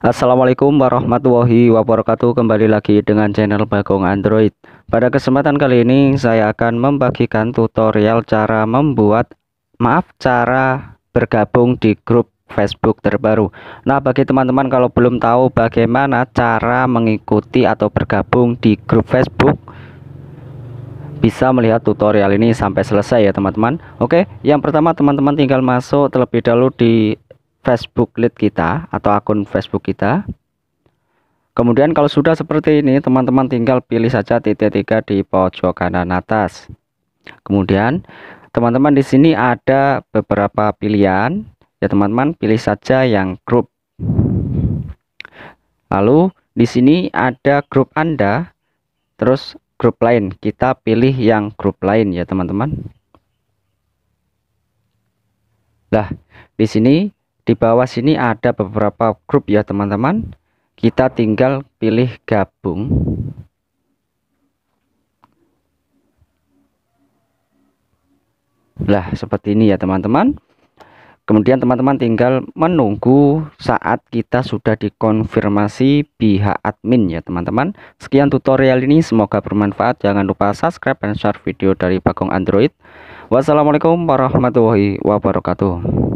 Assalamualaikum warahmatullahi wabarakatuh Kembali lagi dengan channel Bagong Android Pada kesempatan kali ini saya akan membagikan tutorial cara membuat Maaf cara bergabung di grup Facebook terbaru Nah bagi teman-teman kalau belum tahu bagaimana cara mengikuti atau bergabung di grup Facebook bisa melihat tutorial ini sampai selesai ya teman-teman Oke yang pertama teman-teman tinggal masuk terlebih dahulu di Facebook lead kita atau akun Facebook kita. Kemudian kalau sudah seperti ini, teman-teman tinggal pilih saja titik tiga di pojok kanan atas. Kemudian teman-teman di sini ada beberapa pilihan. Ya teman-teman pilih saja yang grup. Lalu di sini ada grup Anda, terus grup lain. Kita pilih yang grup lain ya teman-teman. Nah, di sini di bawah sini ada beberapa grup ya teman-teman kita tinggal pilih gabung lah seperti ini ya teman-teman kemudian teman-teman tinggal menunggu saat kita sudah dikonfirmasi pihak admin ya teman-teman sekian tutorial ini semoga bermanfaat jangan lupa subscribe dan share video dari Bagong Android wassalamualaikum warahmatullahi wabarakatuh